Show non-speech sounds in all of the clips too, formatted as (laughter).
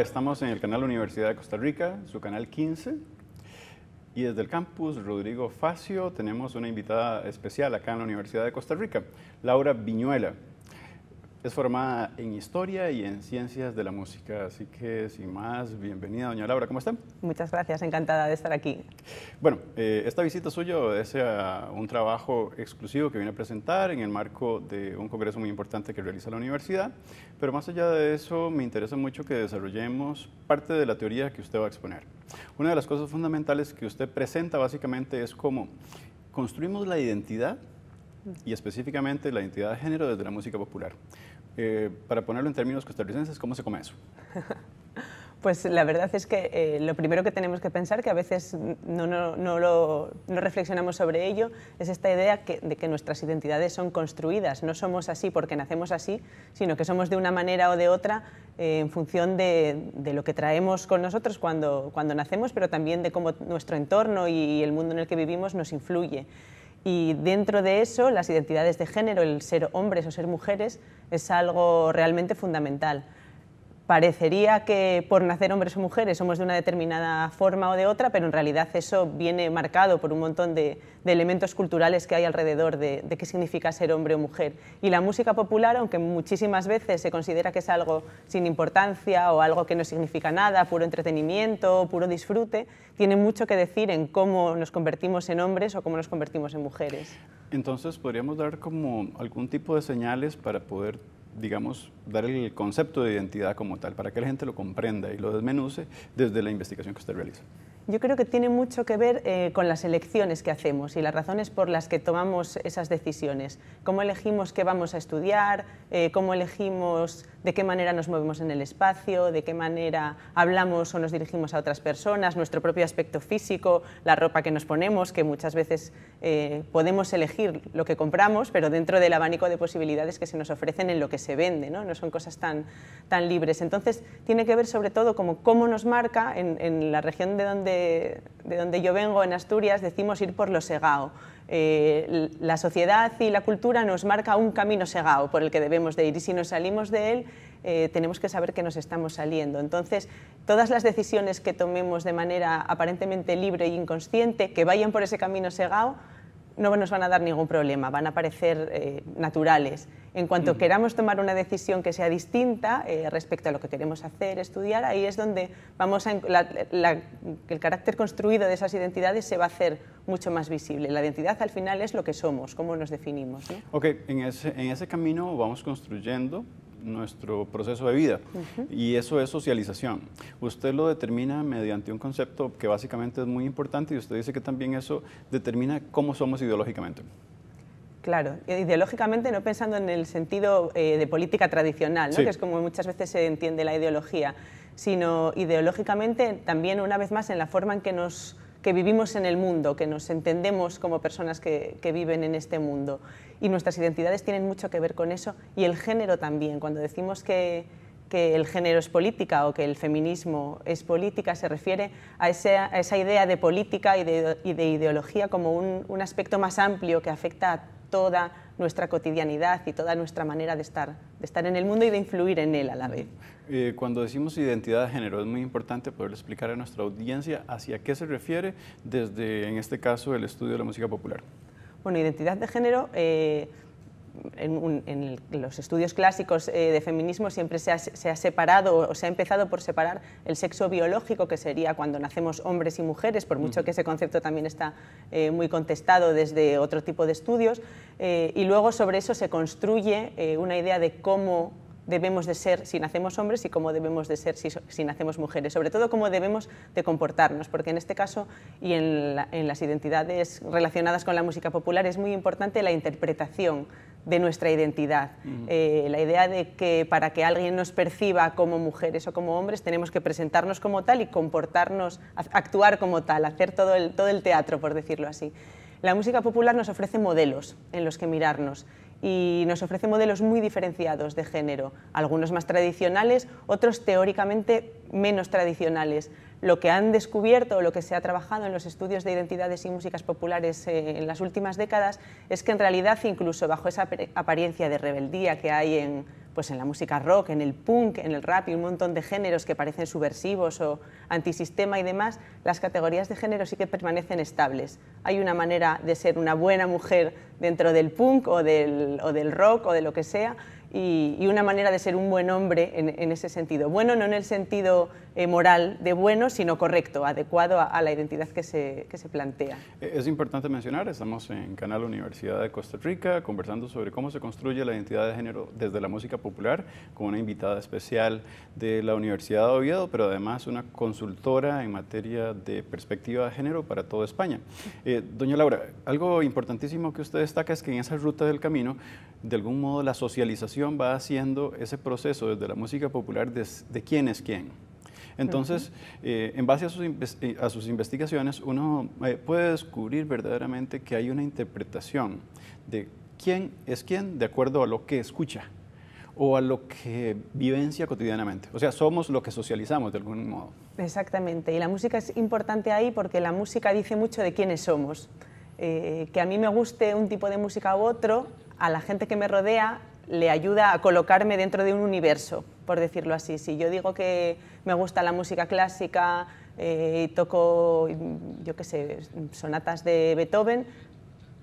estamos en el canal Universidad de Costa Rica, su canal 15. Y desde el campus Rodrigo Facio tenemos una invitada especial acá en la Universidad de Costa Rica, Laura Viñuela. Es formada en historia y en ciencias de la música, así que sin más, bienvenida doña Laura, ¿cómo está? Muchas gracias, encantada de estar aquí. Bueno, eh, esta visita suya es un trabajo exclusivo que viene a presentar en el marco de un congreso muy importante que realiza la universidad, pero más allá de eso me interesa mucho que desarrollemos parte de la teoría que usted va a exponer. Una de las cosas fundamentales que usted presenta básicamente es cómo construimos la identidad y específicamente la identidad de género desde la música popular. Eh, para ponerlo en términos costarricenses, ¿cómo se come eso? (laughs) Pues la verdad es que eh, lo primero que tenemos que pensar, que a veces no, reflexionamos sobre ello, es esta idea de que nuestras identidades son construidas. No somos así porque nacemos así, sino que somos de una manera o de otra eh, en función de, lo que traemos con nosotros cuando, cuando nacemos, pero también de cómo nuestro entorno y el mundo en el que vivimos nos influye. Y dentro de eso, las identidades de género, el ser hombres o ser mujeres, es algo realmente fundamental parecería que por nacer hombres o mujeres somos de una determinada forma o de otra, pero en realidad eso viene marcado por un montón de, elementos culturales que hay alrededor de, qué significa ser hombre o mujer. Y la música popular, aunque muchísimas veces se considera que es algo sin importancia o algo que no significa nada, puro entretenimiento, puro disfrute, tiene mucho que decir en cómo nos convertimos en hombres o cómo nos convertimos en mujeres. Entonces, podríamos dar como algún tipo de señales para poder digamos, dar el concepto de identidad como tal, para que la gente lo comprenda y lo desmenuce desde la investigación que usted realiza. Yo creo que tiene mucho que ver eh, con las elecciones que hacemos y las razones por las que tomamos esas decisiones. Cómo elegimos qué vamos a estudiar, eh, cómo elegimos de qué manera nos movemos en el espacio, de qué manera hablamos o nos dirigimos a otras personas, nuestro propio aspecto físico, la ropa que nos ponemos, que muchas veces eh, podemos elegir lo que compramos, pero dentro del abanico de posibilidades que se nos ofrecen en lo que se vende, no, no son cosas tan, tan libres. Entonces, tiene que ver sobre todo como cómo nos marca en, la región de donde, de donde yo vengo, en Asturias, decimos ir por lo segao eh, la sociedad y la cultura nos marca un camino segado por el que debemos de ir y si nos salimos de él eh, tenemos que saber que nos estamos saliendo. Entonces, todas las decisiones que tomemos de manera aparentemente libre e inconsciente, que vayan por ese camino segado, no nos van a dar ningún problema, van a parecer eh, naturales. En cuanto mm. queramos tomar una decisión que sea distinta eh, respecto a lo que queremos hacer, estudiar, ahí es donde vamos el carácter construido de esas identidades se va a hacer mucho más visible. La identidad al final es lo que somos, cómo nos definimos. Ok, en ese, en ese camino vamos construyendo nuestro proceso de vida. Y eso es socialización. Usted lo determina mediante un concepto que básicamente es muy importante y usted dice que también eso determina cómo somos ideológicamente. Claro, ideológicamente no pensando en el sentido eh, de política tradicional, que es como muchas veces se entiende la ideología, sino ideológicamente también una vez más en la forma en que nos que vivimos en el mundo, que nos entendemos como personas que, viven en este mundo. Y nuestras identidades tienen mucho que ver con eso y el género también. Cuando decimos que, que el género es política o que el feminismo es política, se refiere a esa, idea de política y de, ideología como un, un aspecto más amplio que afecta a toda nuestra cotidianidad y toda nuestra manera de estar, de estar en el mundo y de influir en él a la vez. Eh, cuando decimos identidad de género es muy importante poder explicar a nuestra audiencia hacia qué se refiere desde, en este caso, el estudio de la música popular. Bueno, identidad de género... Eh, en, los estudios clásicos eh, de feminismo siempre se ha, separado o se ha empezado por separar el sexo biológico, que sería cuando nacemos hombres y mujeres, por mucho que ese concepto también está eh, muy contestado desde otro tipo de estudios, eh, y luego sobre eso se construye una idea de cómo debemos de ser si nacemos hombres y cómo debemos de ser si, nacemos mujeres, sobre todo cómo debemos de comportarnos, porque en este caso y en, las identidades relacionadas con la música popular es muy importante la interpretación de nuestra identidad, eh, la idea de que para que alguien nos perciba como mujeres o como hombres tenemos que presentarnos como tal y comportarnos, actuar como tal, hacer todo el teatro, por decirlo así. La música popular nos ofrece modelos en los que mirarnos y nos ofrece modelos muy diferenciados de género, algunos más tradicionales, otros teóricamente menos tradicionales, lo que han descubierto o lo que se ha trabajado en los estudios de identidades y músicas populares eh, en las últimas décadas es que en realidad incluso bajo esa apariencia de rebeldía que hay en, pues en la música rock, en el punk, en el rap y un montón de géneros que parecen subversivos o antisistema y demás, las categorías de género sí que permanecen estables. Hay una manera de ser una buena mujer dentro del punk o del, del rock o de lo que sea y, una manera de ser un buen hombre en ese sentido. Bueno, no en el sentido eh, moral de bueno, sino correcto, adecuado a, la identidad que se, que se, plantea. E-, es importante mencionar, estamos en Canal Universidad de Costa Rica conversando sobre cómo se construye la identidad de género desde la música popular, con una invitada especial de la Universidad de Oviedo, pero además una consultora en materia de perspectiva de género para toda España. Eh, doña Laura, algo importantísimo que usted destaca es que en esa ruta del camino, de algún modo la socialización va haciendo ese proceso desde la música popular de quién es quién. Entonces, eh, en base a sus, eh, investigaciones, uno eh, puede descubrir verdaderamente que hay una interpretación de quién es quién de acuerdo a lo que escucha o a lo que vivencia cotidianamente. O sea, somos lo que socializamos de algún modo. Exactamente, y la música es importante ahí porque la música dice mucho de quiénes somos. que a mí me guste un tipo de música u otro, a la gente que me rodea le ayuda a colocarme dentro de un universo por decirlo así. Si yo digo que me gusta la música clásica eh, y toco, yo qué sé, sonatas de Beethoven,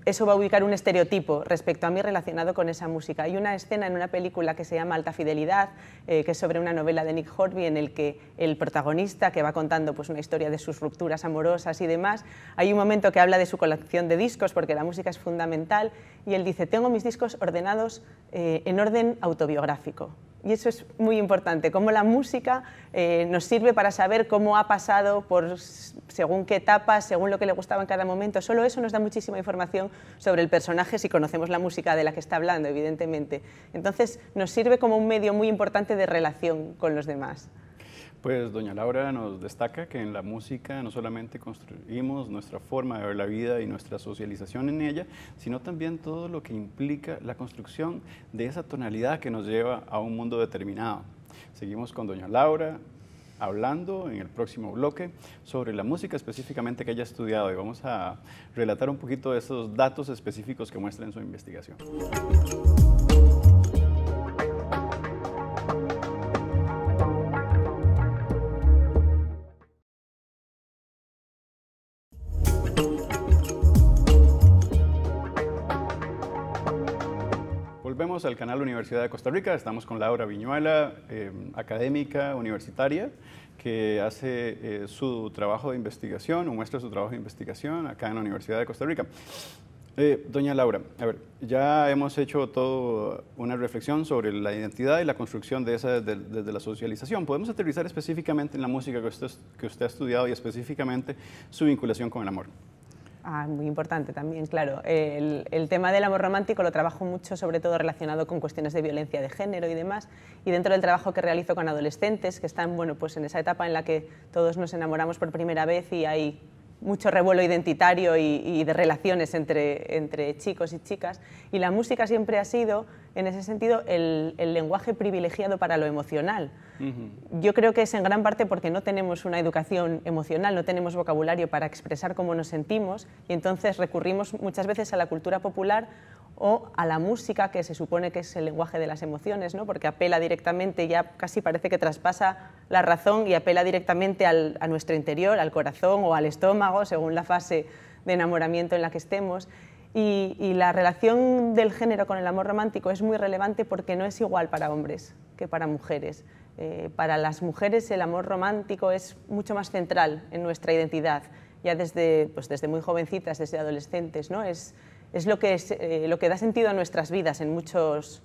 eso va a ubicar un estereotipo respecto a mí relacionado con esa música. Hay una escena en una película que se llama Alta Fidelidad, eh, que es sobre una novela de Nick Horby en el que el protagonista, que va contando pues, una historia de sus rupturas amorosas y demás, hay un momento que habla de su colección de discos, porque la música es fundamental, y él dice, tengo mis discos ordenados eh, en orden autobiográfico. Y eso es muy importante, cómo la música eh, nos sirve para saber cómo ha pasado según qué etapa, según lo que le gustaba en cada momento. Solo eso nos da muchísima información sobre el personaje si conocemos la música de la que está hablando, evidentemente. Entonces nos sirve como un medio muy importante de relación con los demás. Pues doña Laura nos destaca que en la música no solamente construimos nuestra forma de ver la vida y nuestra socialización en ella, sino también todo lo que implica la construcción de esa tonalidad que nos lleva a un mundo determinado. Seguimos con doña Laura hablando en el próximo bloque sobre la música específicamente que haya estudiado y vamos a relatar un poquito de esos datos específicos que muestra en su investigación. al canal Universidad de Costa Rica. Estamos con Laura Viñuela, em, académica universitaria, que hace eh, su trabajo de investigación o muestra su trabajo de investigación acá en la Universidad de Costa Rica. Eh, doña Laura, a ver, ya hemos hecho toda una reflexión sobre la identidad y la construcción de esa desde, la socialización. ¿Podemos aterrizar específicamente en la música que usted ha estudiado y específicamente su vinculación con el amor? Ah, muy importante también, claro. El, tema del amor romántico lo trabajo mucho, sobre todo relacionado con cuestiones de violencia de género y demás. Y dentro del trabajo que realizo con adolescentes, que están pues en esa etapa en la que todos nos enamoramos por primera vez y hay mucho revuelo identitario y, de relaciones entre chicos y chicas. Y la música siempre ha sido en ese sentido, el, lenguaje privilegiado para lo emocional. Yo creo que es en gran parte porque no tenemos una educación emocional, no tenemos vocabulario para expresar cómo nos sentimos y entonces recurrimos muchas veces a la cultura popular o a la música, que se supone que es el lenguaje de las emociones, ¿no? porque apela directamente, ya casi parece que traspasa la razón y apela directamente a nuestro interior, al corazón o al estómago, según la fase de enamoramiento en la que estemos. Y, la relación del género con el amor romántico es muy relevante porque no es igual para hombres que para mujeres. Eh, para las mujeres el amor romántico es mucho más central en nuestra identidad, ya desde, pues desde muy jovencitas, desde adolescentes. ¿no? Es, es lo, que es eh, lo que da sentido a nuestras vidas en muchos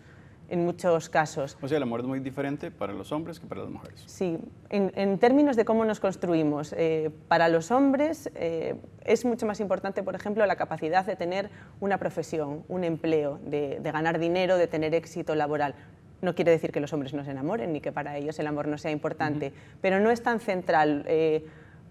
en muchos casos. O sea, el amor es muy diferente para los hombres que para las mujeres. Sí, en, términos de cómo nos construimos. Eh, para los hombres eh, es mucho más importante, por ejemplo, la capacidad de tener una profesión, un empleo, de, ganar dinero, de tener éxito laboral. No quiere decir que los hombres no se enamoren ni que para ellos el amor no sea importante, pero no es tan central. Eh,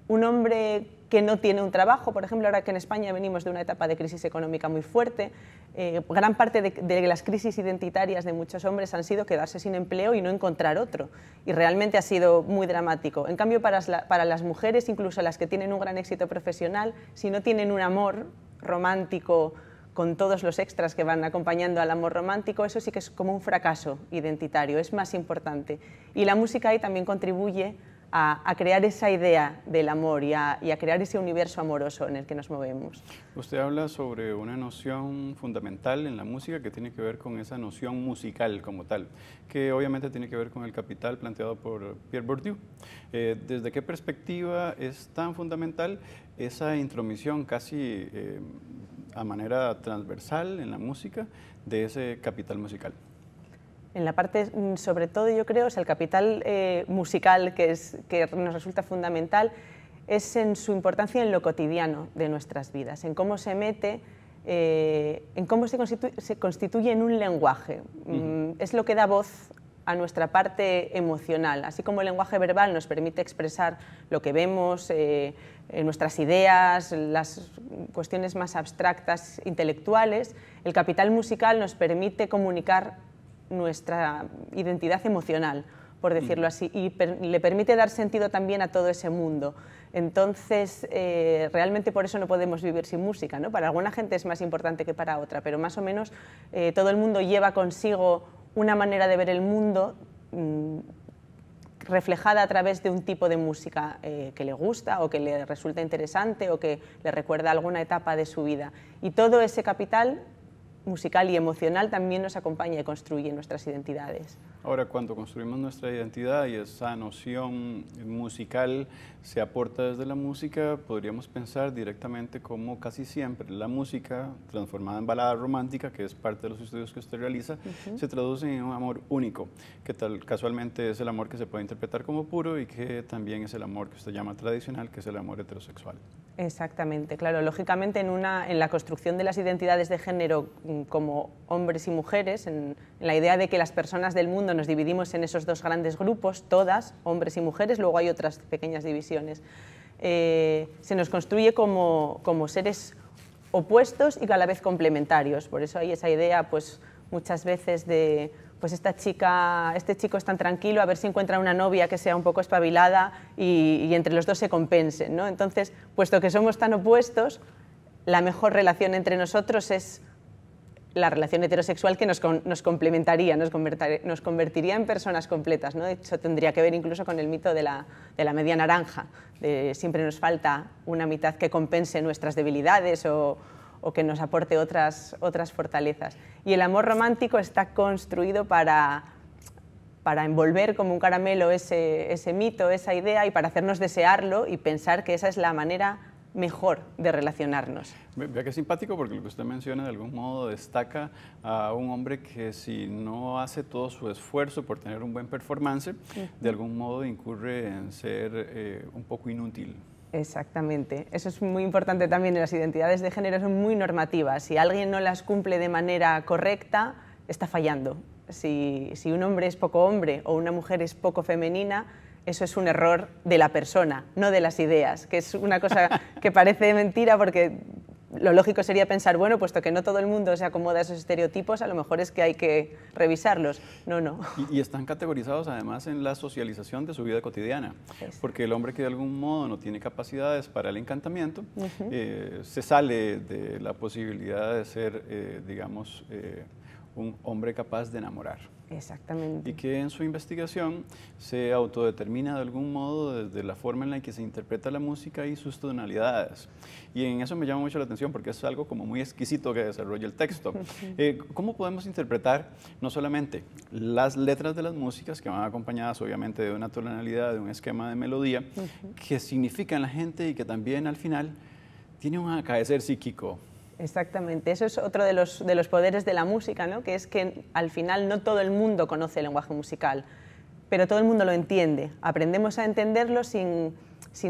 un hombre que no tiene un trabajo, por ejemplo, ahora que en España venimos de una etapa de crisis económica muy fuerte, eh, gran parte de, las crisis identitarias de muchos hombres han sido quedarse sin empleo y no encontrar otro. Y realmente ha sido muy dramático. En cambio, para, para las mujeres, incluso las que tienen un gran éxito profesional, si no tienen un amor romántico, con todos los extras que van acompañando al amor romántico, eso sí que es como un fracaso identitario, es más importante. Y la música ahí también contribuye a, crear esa idea del amor y a, crear ese universo amoroso en el que nos movemos. Usted habla sobre una noción fundamental en la música que tiene que ver con esa noción musical como tal, que obviamente tiene que ver con el capital planteado por Pierre Bourdieu. Eh, ¿Desde qué perspectiva es tan fundamental esa intromisión casi... Eh, a manera transversal en la música de ese capital musical. En la parte, mm, sobre todo yo creo, es el capital eh, musical que, es, que nos resulta fundamental, es en su importancia en lo cotidiano de nuestras vidas, en cómo se mete eh, en cómo se constituye, en un lenguaje. Mm, es lo que da voz a nuestra parte emocional, así como el lenguaje verbal nos permite expresar lo que vemos, eh, nuestras ideas, las cuestiones más abstractas, intelectuales, el capital musical nos permite comunicar nuestra identidad emocional, por mm. decirlo así, y le permite dar sentido también a todo ese mundo. Entonces, eh, realmente por eso no podemos vivir sin música, ¿no? Para alguna gente es más importante que para otra, pero más o menos eh, todo el mundo lleva consigo una manera de ver el mundo mm, reflejada a través de un tipo de música eh, que le gusta o que le resulta interesante o que le recuerda alguna etapa de su vida. Y todo ese capital musical y emocional también nos acompaña y construye nuestras identidades. Ahora, cuando construimos nuestra identidad y esa noción musical se aporta desde la música, podríamos pensar directamente como casi siempre la música transformada en balada romántica, que es parte de los estudios que usted realiza, se traduce en un amor único, que tal, casualmente es el amor que se puede interpretar como puro y que también es el amor que usted llama tradicional, que es el amor heterosexual. Exactamente, claro. Lógicamente en, una, en la construcción de las identidades de género mm, como hombres y mujeres, en la idea de que las personas del mundo nos dividimos en esos dos grandes grupos, todas, hombres y mujeres, luego hay otras pequeñas divisiones. Eh, se nos construye como, como seres opuestos y a la vez complementarios, por eso hay esa idea pues, muchas veces de pues esta chica, este chico es tan tranquilo, a ver si encuentra una novia que sea un poco espabilada y, entre los dos se compensen. ¿no? Entonces, puesto que somos tan opuestos, la mejor relación entre nosotros es la relación heterosexual que nos, complementaría, nos, convertiría en personas completas. ¿no? De hecho, tendría que ver incluso con el mito de la, media naranja, de siempre nos falta una mitad que compense nuestras debilidades o, que nos aporte otras, otras fortalezas. Y el amor romántico está construido para, para envolver como un caramelo ese, ese mito, esa idea y para hacernos desearlo y pensar que esa es la manera mejor de relacionarnos. Vea que simpático porque lo que usted menciona de algún modo destaca a un hombre que si no hace todo su esfuerzo por tener un buen performance, de algún modo incurre en ser eh, un poco inútil. Exactamente. Eso es muy importante también. Las identidades de género son muy normativas. Si alguien no las cumple de manera correcta, está fallando. Si, si un hombre es poco hombre o una mujer es poco femenina, eso es un error de la persona, no de las ideas, que es una cosa que parece mentira porque lo lógico sería pensar, bueno, puesto que no todo el mundo se acomoda a esos estereotipos, a lo mejor es que hay que revisarlos. No, no. Y, están categorizados además en la socialización de su vida cotidiana, porque el hombre que de algún modo no tiene capacidades para el encantamiento, eh, se sale de la posibilidad de ser, eh, digamos, eh, un hombre capaz de enamorar. Exactamente. Y que en su investigación se autodetermina de algún modo desde la forma en la que se interpreta la música y sus tonalidades. Y en eso me llama mucho la atención porque es algo como muy exquisito que desarrolla el texto. (laughs) Eh, ¿Cómo podemos interpretar no solamente las letras de las músicas que van acompañadas obviamente de una tonalidad, de un esquema de melodía, que significan la gente y que también al final tiene un acaecer psíquico? Exactamente, eso es otro de los, de los poderes de la música, ¿no? que es que al final no todo el mundo conoce el lenguaje musical, pero todo el mundo lo entiende. Aprendemos a entenderlo sin,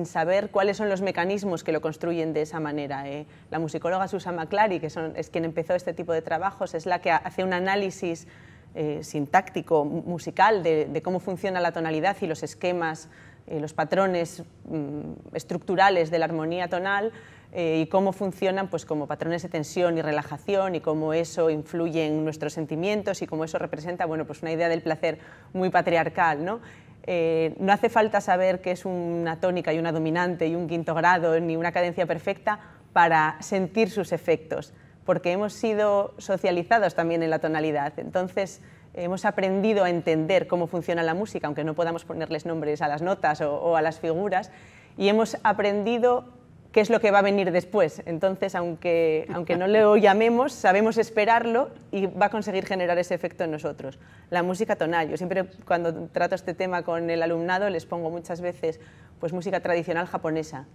saber cuáles son los mecanismos que lo construyen de esa manera. ¿eh? La musicóloga Susan McClary, que es quien empezó este tipo de trabajos, es la que hace un análisis eh, sintáctico, musical, de, de, cómo funciona la tonalidad y los esquemas eh, los patrones mm, estructurales de la armonía tonal eh, y cómo funcionan pues, como patrones de tensión y relajación y cómo eso influye en nuestros sentimientos y cómo eso representa bueno, pues una idea del placer muy patriarcal. ¿no? Eh, no hace falta saber qué es una tónica y una dominante y un quinto grado ni una cadencia perfecta para sentir sus efectos, porque hemos sido socializados también en la tonalidad. Entonces, hemos aprendido a entender cómo funciona la música, aunque no podamos ponerles nombres a las notas o, a las figuras, y hemos aprendido qué es lo que va a venir después. Entonces, aunque, no lo (laughs) llamemos, sabemos esperarlo y va a conseguir generar ese efecto en nosotros. La música tonal. Yo siempre cuando trato este tema con el alumnado les pongo muchas veces pues, música tradicional japonesa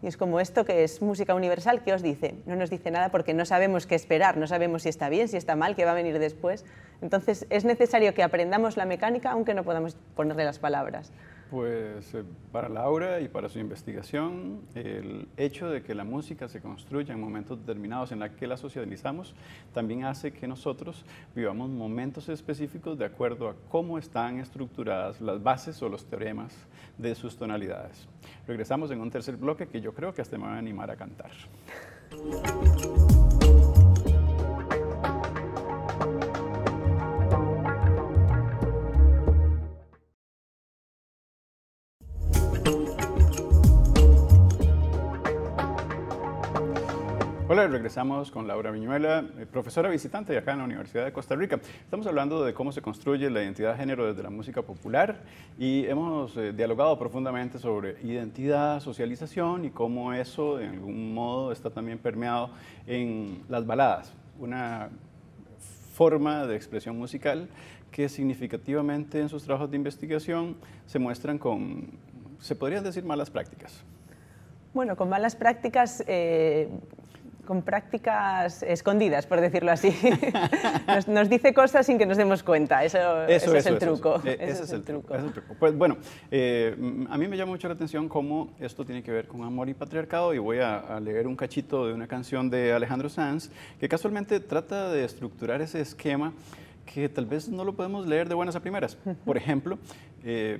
y es como esto que es música universal, ¿qué os dice? No nos dice nada porque no sabemos qué esperar, no sabemos si está bien, si está mal, qué va a venir después. Entonces es necesario que aprendamos la mecánica aunque no podamos ponerle las palabras. Pues eh, para Laura y para su investigación, el hecho de que la música se construya en momentos determinados en la que la socializamos, también hace que nosotros vivamos momentos específicos de acuerdo a cómo están estructuradas las bases o los teoremas de sus tonalidades. Regresamos en un tercer bloque que yo creo que hasta me va a animar a cantar. regresamos con Laura Viñuela, eh, profesora visitante acá en la Universidad de Costa Rica. Estamos hablando de cómo se construye la identidad de género desde la música popular y hemos eh, dialogado profundamente sobre identidad, socialización y cómo eso de algún modo está también permeado en las baladas, una forma de expresión musical que significativamente en sus trabajos de investigación se muestran con, se podrían decir, malas prácticas. Bueno, con malas prácticas eh, con prácticas escondidas, por decirlo así. (laughs) Nos, dice cosas sin que nos demos cuenta, eso, es, el truco. es el truco. Pues bueno, eh, a mí me llama mucho la atención cómo esto tiene que ver con amor y patriarcado y voy a, leer un cachito de una canción de Alejandro Sanz que casualmente trata de estructurar ese esquema que tal vez no lo podemos leer de buenas a primeras. Por ejemplo, eh,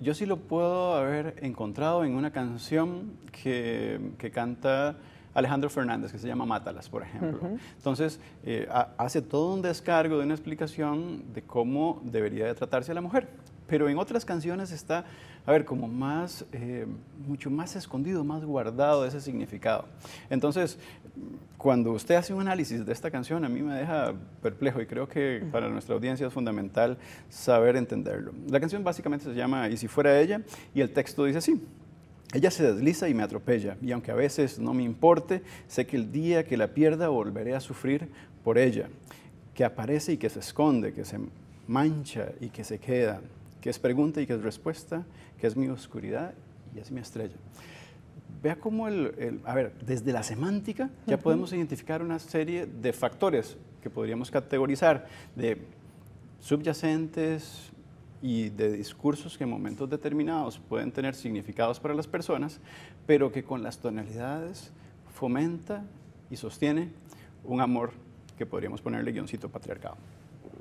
yo sí lo puedo haber encontrado en una canción que, que canta Alejandro Fernández, que se llama Mátalas, por ejemplo. Entonces, eh, hace todo un descargo de una explicación de cómo debería de tratarse a la mujer. Pero en otras canciones está, a ver, como más, eh, mucho más escondido, más guardado ese significado. Entonces, cuando usted hace un análisis de esta canción, a mí me deja perplejo y creo que para nuestra audiencia es fundamental saber entenderlo. La canción básicamente se llama Y si fuera ella y el texto dice así. Ella se desliza y me atropella, y aunque a veces no me importe, sé que el día que la pierda volveré a sufrir por ella, que aparece y que se esconde, que se mancha y que se queda, que es pregunta y que es respuesta, que es mi oscuridad y es mi estrella. Vea cómo el, a ver, desde la semántica ya podemos identificar una serie de factores que podríamos categorizar de subyacentes, y de discursos que en momentos determinados pueden tener significados para las personas, pero que con las tonalidades fomenta y sostiene un amor que podríamos ponerle guioncito patriarcado.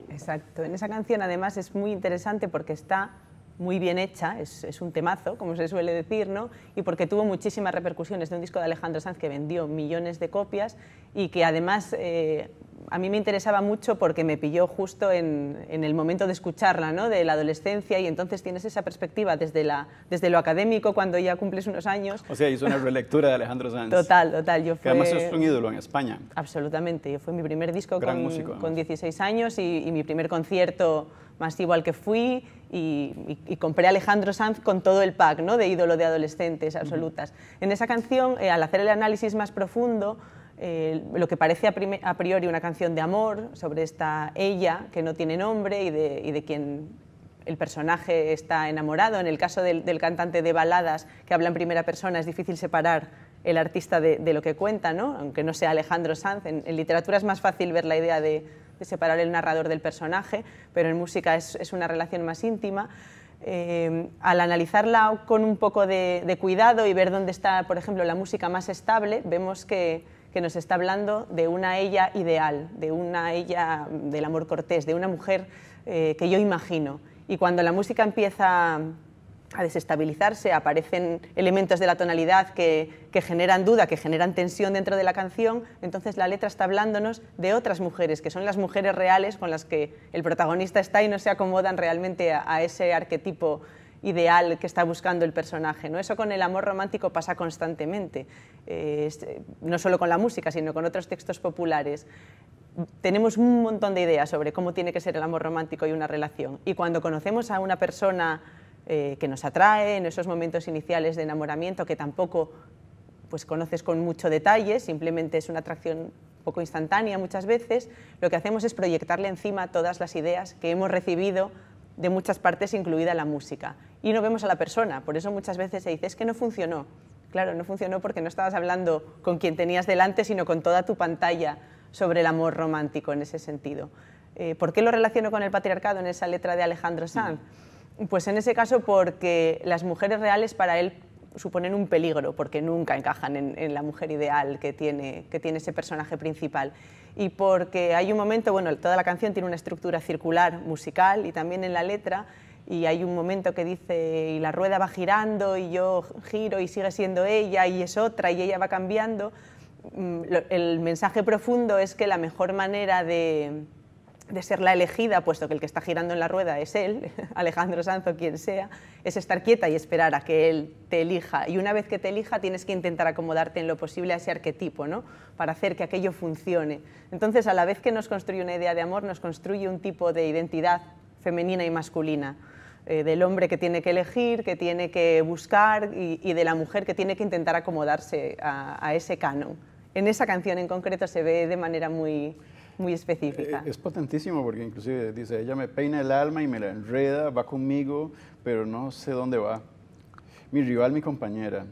Exacto, en esa canción además es muy interesante porque está muy bien hecha, es, es, un temazo, como se suele decir, ¿no? y porque tuvo muchísimas repercusiones de un disco de Alejandro Sanz que vendió millones de copias y que además eh, a mí me interesaba mucho porque me pilló justo en, en, el momento de escucharla, ¿no? de la adolescencia, y entonces tienes esa perspectiva desde, la, desde lo académico cuando ya cumples unos años. O sea, hizo una relectura de Alejandro Sanz. Total, total. Yo que además es un ídolo en España. Absolutamente, fue mi primer disco con, con 16 años y, y mi primer concierto más igual que fui y, compré a Alejandro Sanz con todo el pack ¿no? de ídolo de adolescentes absolutas. En esa canción, eh, al hacer el análisis más profundo, eh, lo que parece a, priori una canción de amor sobre esta ella que no tiene nombre y de, quien el personaje está enamorado. En el caso del, cantante de baladas que habla en primera persona es difícil separar el artista de, lo que cuenta, aunque no sea Alejandro Sanz. en, literatura es más fácil ver la idea de, separar el narrador del personaje, pero en música es, una relación más íntima. Eh, al analizarla con un poco de, cuidado y ver dónde está, por ejemplo, la música más estable, vemos que, nos está hablando de una ella ideal, de una ella del amor cortés, de una mujer eh, que yo imagino. Y cuando la música empieza a desestabilizarse, aparecen elementos de la tonalidad que, generan duda, que generan tensión dentro de la canción, entonces la letra está hablándonos de otras mujeres, que son las mujeres reales con las que el protagonista está y no se acomodan realmente a, ese arquetipo ideal que está buscando el personaje. ¿no? Eso con el amor romántico pasa constantemente, eh, no solo con la música, sino con otros textos populares tenemos un montón de ideas sobre cómo tiene que ser el amor romántico y una relación. Y cuando conocemos a una persona eh, que nos atrae, en esos momentos iniciales de enamoramiento que tampoco pues, conoces con mucho detalle, simplemente es una atracción poco instantánea muchas veces, lo que hacemos es proyectarle encima todas las ideas que hemos recibido de muchas partes, incluida la música. Y no vemos a la persona, por eso muchas veces se dice, es que no funcionó. Claro, no funcionó porque no estabas hablando con quien tenías delante, sino con toda tu pantalla sobre el amor romántico en ese sentido. Eh, ¿Por qué lo relaciono con el patriarcado en esa letra de Alejandro Sanz? Mm. Pues en ese caso porque las mujeres reales para él suponen un peligro porque nunca encajan en, la mujer ideal que tiene, que tiene ese personaje principal. Y porque hay un momento, bueno, toda la canción tiene una estructura circular musical y también en la letra, y hay un momento que dice, y la rueda va girando, y yo giro, y sigue siendo ella, y es otra, y ella va cambiando. Mm, el mensaje profundo es que la mejor manera de, de ser la elegida, puesto que el que está girando en la rueda es él, (laughs) Alejandro Sanz o quien sea, es estar quieta y esperar a que él te elija. Y una vez que te elija, tienes que intentar acomodarte en lo posible a ese arquetipo, ¿no? Para hacer que aquello funcione. Entonces, a la vez que nos construye una idea de amor, nos construye un tipo de identidad femenina y masculina. Eh, del hombre que tiene que elegir, que tiene que buscar y, de la mujer que tiene que intentar acomodarse a ese canon. En esa canción en concreto se ve de manera muy, eh, es potentísimo porque inclusive dice, ella me peina el alma y me la enreda, va conmigo, pero no sé dónde va. Mi rival, mi compañera,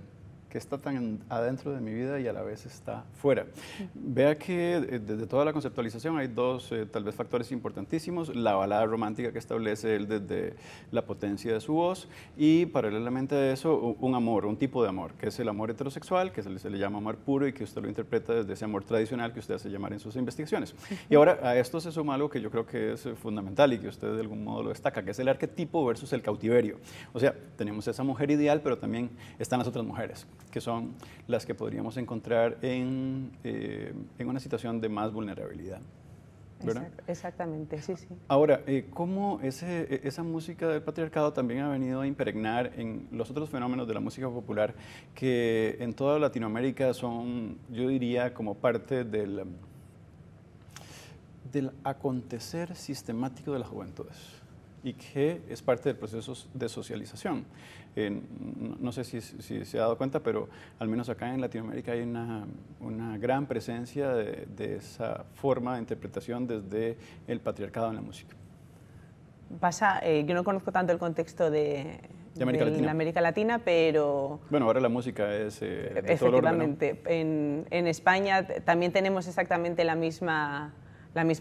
que está tan adentro de mi vida y a la vez está fuera. Vea que eh, desde toda la conceptualización hay dos, eh, tal vez, factores importantísimos. La balada romántica que establece él desde la potencia de su voz y paralelamente a eso un amor, un tipo de amor, que es el amor heterosexual, que se le, se le llama amor puro y que usted lo interpreta desde ese amor tradicional que usted hace llamar en sus investigaciones. Y ahora a esto se suma algo que yo creo que es eh, fundamental y que usted de algún modo lo destaca, que es el arquetipo versus el cautiverio. O sea, tenemos esa mujer ideal, pero también están las otras mujeres que son las que podríamos encontrar en, eh, en una situación de más vulnerabilidad. ¿verdad? exactamente, sí, sí. Ahora, eh, ¿cómo e, esa música del patriarcado también ha venido a impregnar en los otros fenómenos de la música popular que en toda Latinoamérica son, yo diría, como parte del, del acontecer sistemático de las juventudes y que es parte del proceso de socialización? Eh, no, sé si, se ha dado cuenta, pero al menos acá en Latinoamérica hay una, gran presencia de, esa forma de interpretación desde el patriarcado en la música. Pasa, eh, yo no conozco tanto el contexto de, América, Latina. pero... Bueno, ahora la música es... Eh, efectivamente, en, España también tenemos exactamente la misma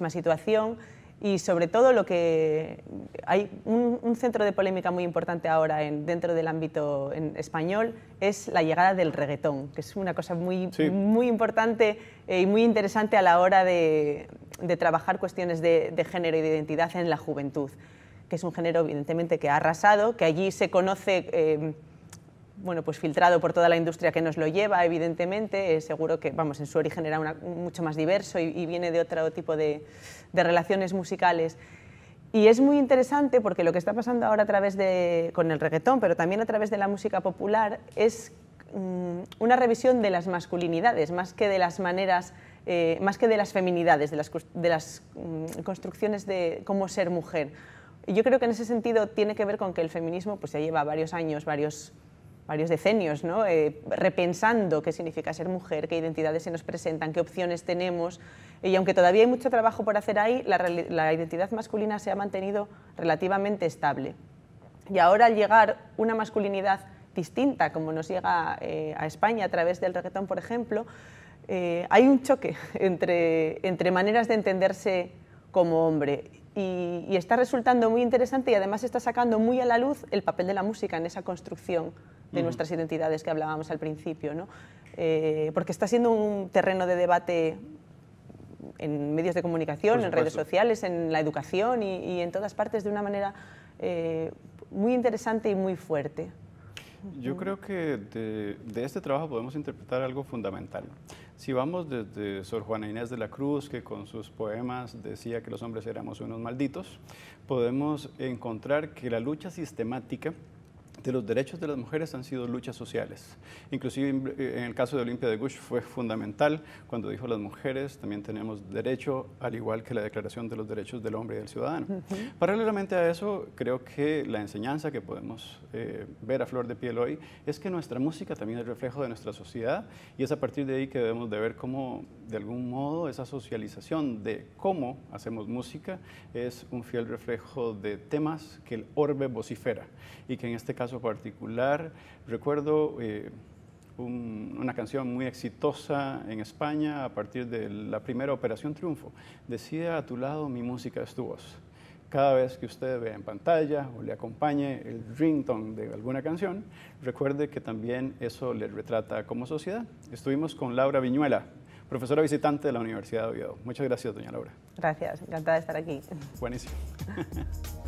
situación y sobre todo lo que hay un, centro de polémica muy importante ahora en, dentro del ámbito en español es la llegada del reggaetón, que es una cosa muy, muy importante eh, y muy interesante a la hora de, trabajar cuestiones de, género y de identidad en la juventud, que es un género evidentemente que ha arrasado, que allí se conoce... Eh, bueno, pues filtrado por toda la industria que nos lo lleva, evidentemente, eh, seguro que, vamos, en su origen era mucho más diverso y, viene de otro tipo de, relaciones musicales. Y es muy interesante porque lo que está pasando ahora a través de, con el reggaetón, pero también a través de la música popular, es mm, una revisión de las masculinidades, más que de las maneras, eh, más que de las feminidades, de las, mm, construcciones de cómo ser mujer. yo creo que en ese sentido tiene que ver con que el feminismo pues, ya lleva varios años, varios varios decenios, eh, repensando qué significa ser mujer, qué identidades se nos presentan, qué opciones tenemos. Y aunque todavía hay mucho trabajo por hacer ahí, la, identidad masculina se ha mantenido relativamente estable. Y ahora al llegar una masculinidad distinta, como nos llega eh, a España a través del reggaetón, por ejemplo, eh, hay un choque (laughs) entre, maneras de entenderse como hombre y, está resultando muy interesante y además está sacando muy a la luz el papel de la música en esa construcción de nuestras identidades que hablábamos al principio, eh, porque está siendo un terreno de debate en medios de comunicación, en redes sociales, en la educación y, en todas partes de una manera eh, muy interesante y muy fuerte. Yo creo que de, este trabajo podemos interpretar algo fundamental. Si vamos desde Sor Juana Inés de la Cruz, que con sus poemas decía que los hombres éramos unos malditos, podemos encontrar que la lucha sistemática de los derechos de las mujeres han sido luchas sociales. Inclusive en eh, el caso de Olimpia de Gush fue fundamental cuando dijo las mujeres también tenemos derecho, al igual que la Declaración de los Derechos del Hombre y del Ciudadano. Paralelamente a eso, creo que la enseñanza que podemos eh, ver a flor de piel hoy es que nuestra música también es reflejo de nuestra sociedad y es a partir de ahí que debemos de ver cómo de algún modo esa socialización de cómo hacemos música es un fiel reflejo de temas que el orbe vocifera y que en este caso particular recuerdo eh, una canción muy exitosa en España a partir de la primera Operación Triunfo. Decía a tu lado mi música es tu voz. Cada vez que usted ve en pantalla o le acompañe el ringtone de alguna canción, recuerde que también eso le retrata como sociedad. Estuvimos con Laura Viñuela, profesora visitante de la Universidad de Oviedo. Muchas gracias, doña Laura. Gracias, encantada de estar aquí. Buenísimo. (laughs)